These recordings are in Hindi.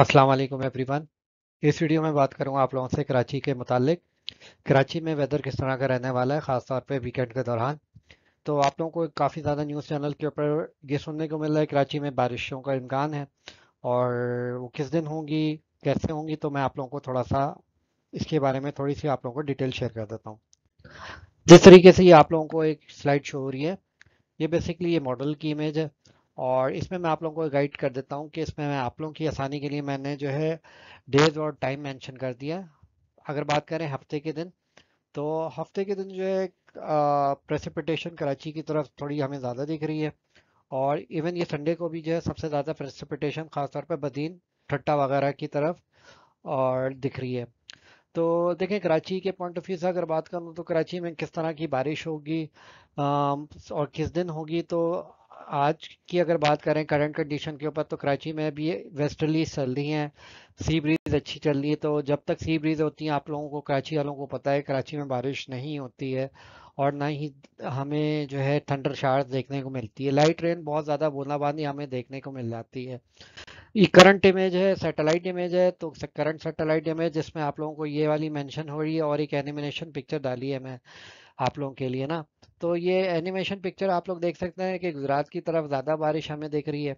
अस्सलाम वालेकुम एवरीवन इस वीडियो में बात करूंगा आप लोगों से कराची के मुतालिक कराची में वेदर किस तरह का रहने वाला है ख़ासतौर पर वीकेंड के दौरान तो आप लोगों को काफ़ी ज़्यादा न्यूज़ चैनल के ऊपर ये सुनने को मिल रहा है कराची में बारिशों का इम्कान है और वो किस दिन होंगी कैसे होंगी तो मैं आप लोगों को थोड़ा सा इसके बारे में थोड़ी सी आप लोगों को डिटेल शेयर कर देता हूँ जिस तरीके से ये आप लोगों को एक स्लाइड शो हो रही है ये बेसिकली ये मॉडल की इमेज है और इसमें मैं आप लोगों को गाइड कर देता हूँ कि इसमें मैं आप लोगों की आसानी के लिए मैंने जो है डेज और टाइम मेंशन कर दिया अगर बात करें हफ्ते के दिन तो हफ्ते के दिन जो है प्रेसिपिटेशन कराची की तरफ थोड़ी हमें ज़्यादा दिख रही है और इवन ये संडे को भी जो है सबसे ज़्यादा प्रेसिपिटेशन खासतौर पर बदीन ठट्टा वगैरह की तरफ और दिख रही है तो देखें कराची के पॉइंट ऑफ व्यू से अगर बात करूँ तो कराची में किस तरह की बारिश होगी और किस दिन होगी तो आज की अगर बात करें करंट कंडीशन के ऊपर तो कराची में भी वेस्टर्ली चल रही हैं सी ब्रीज अच्छी चल रही है तो जब तक सी ब्रीज होती है आप लोगों को कराची वालों को पता है कराची में बारिश नहीं होती है और ना ही हमें जो है थंडर शार्ट देखने को मिलती है लाइट रेन बहुत ज़्यादा बूंदाबांदी हमें देखने को मिल जाती है ये करंट इमेज है सैटेलाइट इमेज है तो करंट सैटेलाइट इमेज जिसमें आप लोगों को ये वाली मेंशन हो रही है और एक एनिमिनेशन पिक्चर डाली है मैं आप लोगों के लिए ना तो ये एनिमेशन पिक्चर आप लोग देख सकते हैं कि गुजरात की तरफ ज़्यादा बारिश हमें देख रही है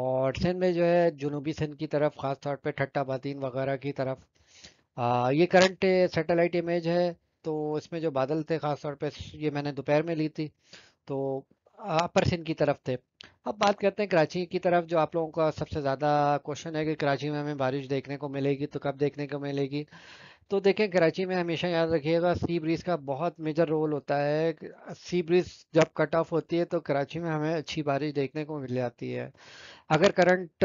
और सिंध में जो है जनूबी सिंध की तरफ ख़ास तौर पे ठट्टा बातिन वगैरह की तरफ आ, ये करंट सैटेलाइट इमेज है तो इसमें जो बादल थे ख़ास तौर पे ये मैंने दोपहर में ली थी तो अपर सिंध की तरफ थे अब बात करते हैं कराची की तरफ जो आप लोगों का सबसे ज़्यादा क्वेश्चन है कि कराची में हमें बारिश देखने को मिलेगी तो कब देखने को मिलेगी तो देखें कराची में हमेशा याद रखिएगा सी ब्रिज का बहुत मेजर रोल होता है सी ब्रिज जब कट ऑफ होती है तो कराची में हमें अच्छी बारिश देखने को मिल जाती है अगर करंट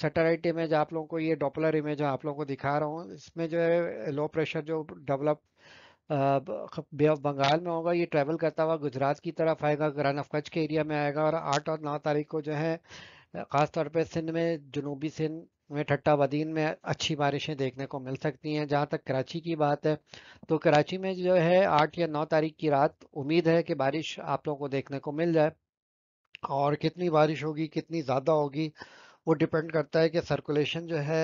सेटेलाइट इमेज आप लोगों को ये डॉपलर इमेज आप लोगों को दिखा रहा हूँ इसमें जो है लो प्रेशर जो डेवलप बे ऑफ बंगाल में होगा ये ट्रैवल करता हुआ गुजरात की तरफ आएगा ग्रान ऑफ कच्छ के एरिया में आएगा और आठ और नौ तारीख को जो है ख़ासतौर पर सिंध में जनूबी सिंध में ठट्टा बदीन में अच्छी बारिशें देखने को मिल सकती हैं जहाँ तक कराची की बात है तो कराची में जो है आठ या नौ तारीख की रात उम्मीद है कि बारिश आप लोगों को देखने को मिल जाए और कितनी बारिश होगी कितनी ज़्यादा होगी वो डिपेंड करता है कि सर्कुलेशन जो है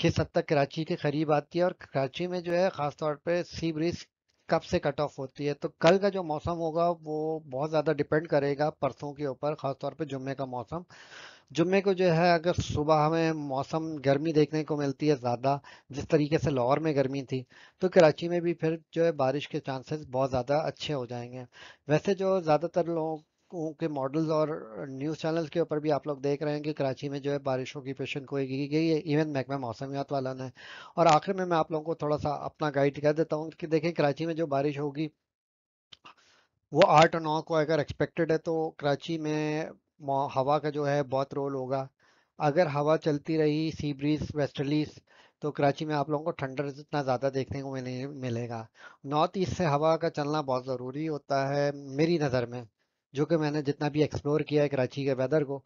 किस हद तक कराची के करीब आती है और कराची में जो है ख़ास तौर पर सी ब्रिज कब से कट ऑफ होती है तो कल का जो मौसम होगा वो बहुत ज़्यादा डिपेंड करेगा परसों के ऊपर ख़ासतौर पर जुम्मे का मौसम जुम्मे को जो है अगर सुबह में मौसम गर्मी देखने को मिलती है ज़्यादा जिस तरीके से लाहौर में गर्मी थी तो कराची में भी फिर जो है बारिश के चांसेस बहुत ज़्यादा अच्छे हो जाएंगे वैसे जो ज़्यादातर लोगों के मॉडल्स और न्यूज़ चैनल्स के ऊपर भी आप लोग देख रहे हैं कि कराची में जो है बारिशों की पेशन कोई की गई है इवन महकमा मौसमियात वाला ने और आखिर में मैं आप लोगों को थोड़ा सा अपना गाइड कर देता हूँ कि देखें कराची में जो बारिश होगी वो आठ और नौ को अगर एक्सपेक्टेड है तो कराची में हवा का जो है बहुत रोल होगा अगर हवा चलती रही सी ब्रीज वेस्टर्लीस तो कराची में आप लोगों को ठंडर इतना ज़्यादा देखने को मिले मिलेगा नॉर्थ ईस्ट से हवा का चलना बहुत ज़रूरी होता है मेरी नज़र में जो कि मैंने जितना भी एक्सप्लोर किया है कराची के वेदर को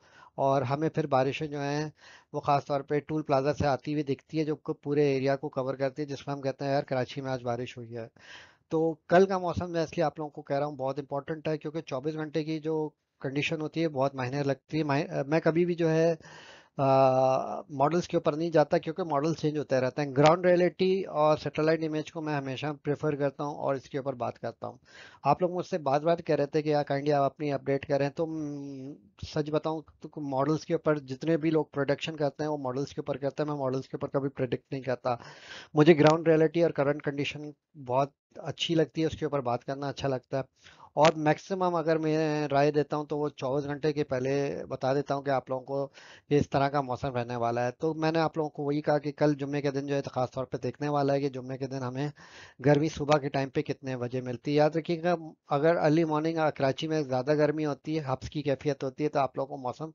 और हमें फिर बारिशें जो हैं वो ख़ास तौर पे टूल प्लाजा से आती हुई दिखती है जो पूरे एरिया को कवर करती है जिसमें हम कहते हैं यार कराची में आज बारिश हुई है तो कल का मौसम मैं इसलिए आप लोगों को कह रहा हूँ बहुत इंपॉर्टेंट है क्योंकि 24 घंटे की जो कंडीशन होती है बहुत मायने लगती है मैं कभी भी जो है मॉडल्स के ऊपर नहीं जाता क्योंकि मॉडल चेंज होते रहते हैं ग्राउंड रियलिटी और सैटेलाइट इमेज को मैं हमेशा प्रेफर करता हूं और इसके ऊपर बात करता हूं आप लोग मुझसे बात बात कह रहे थे कि यार काइंडली आप अपनी अपडेट करें तो सच बताऊं तो मॉडल्स के ऊपर जितने भी लोग प्रोडक्शन करते हैं वो मॉडल्स के ऊपर करते हैं मैं मॉडल्स के ऊपर कभी प्रोडिक्ट नहीं करता मुझे ग्राउंड रियलिटी और करंट कंडीशन बहुत अच्छी लगती है उसके ऊपर बात करना अच्छा लगता है और मैक्सिमम अगर मैं राय देता हूँ तो वो चौबीस घंटे के पहले बता देता हूँ कि आप लोगों को इस तरह का मौसम रहने वाला है तो मैंने आप लोगों को वही कहा कि कल जुम्मे के दिन जो है तो ख़ास तौर पर देखने वाला है कि जुम्मे के दिन हमें गर्मी सुबह के टाइम पर कितने बजे मिलती है याद रखिएगा अगर अर्ली मॉर्निंग कराची में ज़्यादा गर्मी होती है हफ्स की कैफियत होती है तो आप लोगों को मौसम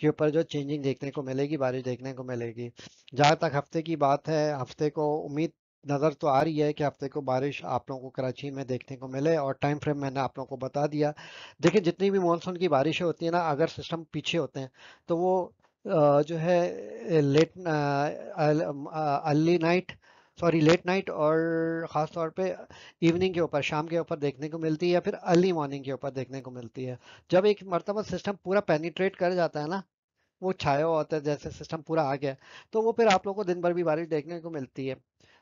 के ऊपर जो चेंजिंग देखने को मिलेगी बारिश देखने को मिलेगी जहाँ तक हफ्ते की बात है हफ्ते को उम्मीद नज़र तो आ रही है कि हफ्ते को बारिश आप लोगों को कराची में देखने को मिले और टाइम फ्रेम मैंने आप लोगों को बता दिया देखिए जितनी भी मानसून की बारिशें होती हैं ना अगर सिस्टम पीछे होते हैं तो वो जो है late early night sorry late night और ख़ास तौर पे इवनिंग के ऊपर शाम के ऊपर देखने को मिलती है या फिर अर्ली मॉर्निंग के ऊपर देखने को मिलती है जब एक मरतबा सिस्टम पूरा पेनिट्रेट कर जाता है ना वो छाया होता है जैसे सिस्टम पूरा आ गया तो वो फिर आप लोगों को दिन भर भी बारिश देखने को मिलती है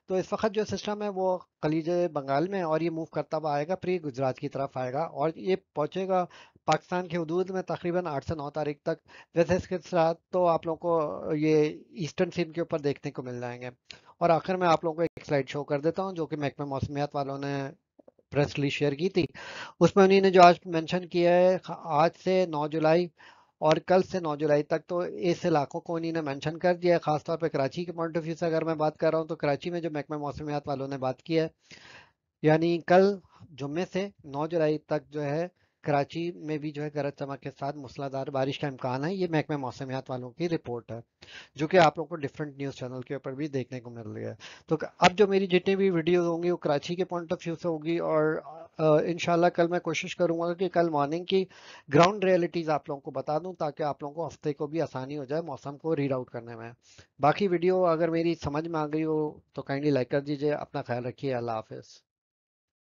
तो इस वक्त जो सिस्टम है वो खलीज बंगाल में और ये मूव करता हुआ आएगा प्री गुजरात की तरफ आएगा और ये पहुंचेगा पाकिस्तान के हदूद में तकरीबन आठ से नौ तारीख तक वैसे इसके साथ तो आप लोगों को ये ईस्टर्न सीम के ऊपर देखने को मिल जाएंगे और आखिर में आप लोगों को एक स्लाइड शो कर देता हूँ जो कि महकमे मौसमियात वालों ने प्रेस रिलीज शेयर की थी उसमें ने जो आज मेंशन किया है आज से 9 जुलाई और कल से 9 जुलाई तक तो इस इलाकों को इन्हीं ने मेंशन कर दिया है खासतौर पर कराची के पॉइंट ऑफ व्यू से अगर मैं बात कर रहा हूँ तो कराची में जो महकमा मौसमियात वालों ने बात की है यानी कल जुम्मे से 9 जुलाई तक जो है कराची में भी जो है गरज चमक के साथ मूसलाधार बारिश का इम्कान है ये महकमे मौसमियात वालों की रिपोर्ट है जो कि आप लोग को डिफरेंट न्यूज़ चैनल के ऊपर भी देखने को मिल रही है तो अब जो मेरी जितनी भी वीडियोज होंगी वो कराची के पॉइंट ऑफ व्यू से होगी और इनशाला कल मैं कोशिश करूंगा कि कल मॉर्निंग की ग्राउंड रियलिटीज़ आप लोगों को बता दूं ताकि आप लोगों को हफ्ते को भी आसानी हो जाए मौसम को रीड आउट करने में बाकी वीडियो अगर मेरी समझ में आ गई हो तो काइंडली लाइक कर दीजिए अपना ख्याल रखिए अल्लाह हाफिज़